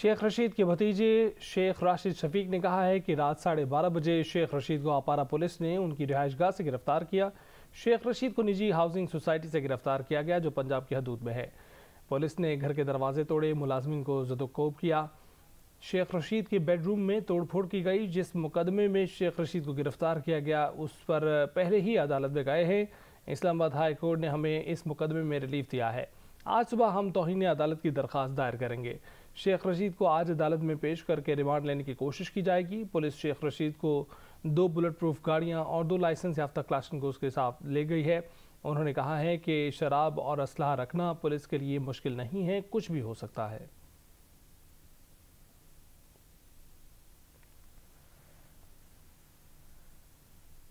शेख रशीद के भतीजे शेख राशिद शफीक ने कहा है कि रात साढ़े बारह बजे शेख रशीद को आपारा पुलिस ने उनकी गाह से गिरफ्तार किया शेख रशीद को निजी हाउसिंग सोसाइटी से गिरफ्तार किया गया जो पंजाब की हदूद में है पुलिस ने घर के दरवाजे तोड़े मुलाजमिन को जदोकोब किया शेख रशीद के बेडरूम में तोड़फोड़ की गई जिस मुकदमे में शेख रशीद को गिरफ्तार किया गया उस पर पहले ही अदालत में गए हैं इस्लामाबाद हाई कोर्ट ने हमें इस मुकदमे में रिलीफ दिया है आज सुबह हम तोहनी अदालत की दरख्वास्त दायर करेंगे शेख रशीद को आज अदालत में पेश करके रिमांड लेने की कोशिश की जाएगी पुलिस शेख रशीद को दो बुलेट प्रूफ गाड़ियाँ और दो लाइसेंस याफ्ता क्लाशन को उसके साथ ले गई है उन्होंने कहा है कि शराब और असलाह रखना पुलिस के लिए मुश्किल नहीं है कुछ भी हो सकता है